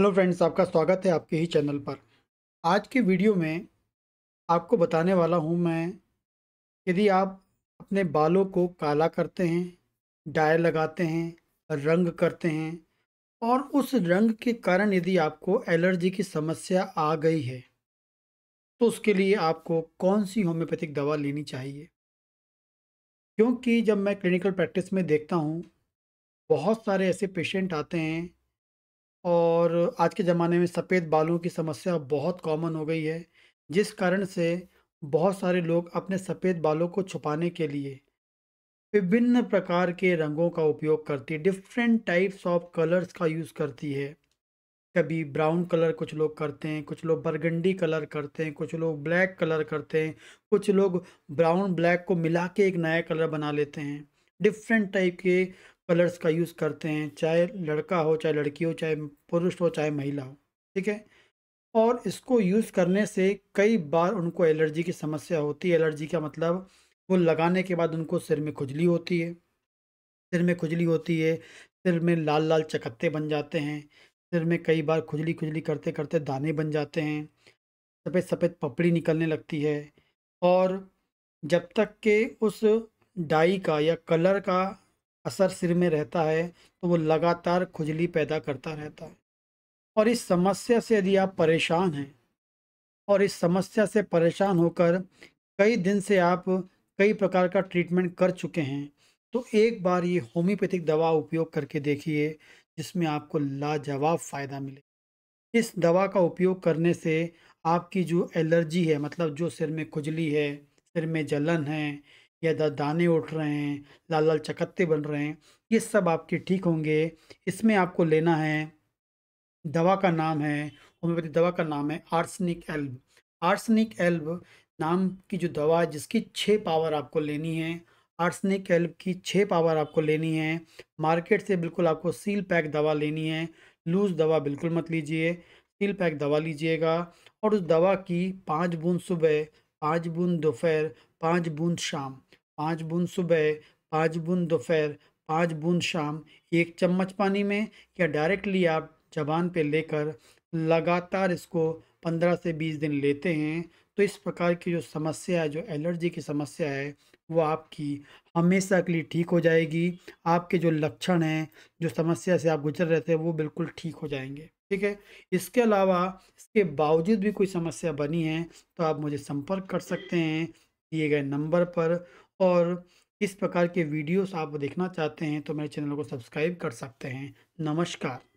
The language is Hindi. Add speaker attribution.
Speaker 1: हेलो फ्रेंड्स आपका स्वागत है आपके ही चैनल पर आज के वीडियो में आपको बताने वाला हूं मैं यदि आप अपने बालों को काला करते हैं डाय लगाते हैं रंग करते हैं और उस रंग के कारण यदि आपको एलर्जी की समस्या आ गई है तो उसके लिए आपको कौन सी होम्योपैथिक दवा लेनी चाहिए क्योंकि जब मैं क्लिनिकल प्रैक्टिस में देखता हूँ बहुत सारे ऐसे पेशेंट आते हैं और आज के ज़माने में सफ़ेद बालों की समस्या बहुत कॉमन हो गई है जिस कारण से बहुत सारे लोग अपने सफ़ेद बालों को छुपाने के लिए विभिन्न प्रकार के रंगों का उपयोग करती है डिफरेंट टाइप्स ऑफ कलर्स का यूज़ करती है कभी ब्राउन कलर कुछ लोग करते हैं कुछ लोग बरगंडी कलर करते हैं कुछ लोग ब्लैक कलर करते हैं कुछ लोग ब्राउन ब्लैक को मिला के एक नया कलर बना लेते हैं डिफरेंट टाइप के कलर्स का यूज़ करते हैं चाहे लड़का हो चाहे लड़की हो चाहे पुरुष हो चाहे महिला हो ठीक है और इसको यूज़ करने से कई बार उनको एलर्जी की समस्या होती है एलर्जी का मतलब वो लगाने के बाद उनको सिर में खुजली होती है सिर में खुजली होती है सिर में लाल लाल चकत्ते बन जाते हैं सिर में कई बार खुजली खुजली करते करते दाने बन जाते हैं सफ़ेद सफ़ेद पपड़ी निकलने लगती है और जब तक के उस डाई का या कलर का असर सिर में रहता है तो वो लगातार खुजली पैदा करता रहता है और इस समस्या से यदि आप परेशान हैं और इस समस्या से परेशान होकर कई दिन से आप कई प्रकार का ट्रीटमेंट कर चुके हैं तो एक बार ये होम्योपैथिक दवा उपयोग करके देखिए जिसमें आपको लाजवाब फ़ायदा मिले इस दवा का उपयोग करने से आपकी जो एलर्जी है मतलब जो सिर में खुजली है सिर में जलन है या दाने उठ रहे हैं लाल लाल चकत्ते बन रहे हैं ये सब आपके ठीक होंगे इसमें आपको लेना है दवा का नाम है होम्योपैथी दवा का नाम है आर्सनिक एल्ब आर्सनिक एल्ब नाम की जो दवा जिसकी छः पावर आपको लेनी है आर्सनिक एल्ब की छः पावर आपको लेनी है मार्केट से बिल्कुल आपको सील पैक दवा लेनी है लूज दवा बिल्कुल मत लीजिए सील पैक दवा लीजिएगा और उस दवा की पाँच बूंद सुबह पाँच बूंद दोपहर पाँच बूंद शाम पाँच बूंद सुबह पाँच बूंद दोपहर पाँच बूंद शाम एक चम्मच पानी में या डायरेक्टली आप जबान पे लेकर लगातार इसको पंद्रह से बीस दिन लेते हैं तो इस प्रकार की जो समस्या है जो एलर्जी की समस्या है वो आपकी हमेशा के लिए ठीक हो जाएगी आपके जो लक्षण हैं जो समस्या से आप गुजर रहे थे वो बिल्कुल ठीक हो जाएंगे ठीक है इसके अलावा इसके बावजूद भी कोई समस्या बनी है तो आप मुझे संपर्क कर सकते हैं दिए गए नंबर पर और इस प्रकार के वीडियोस आप देखना चाहते हैं तो मेरे चैनल को सब्सक्राइब कर सकते हैं नमस्कार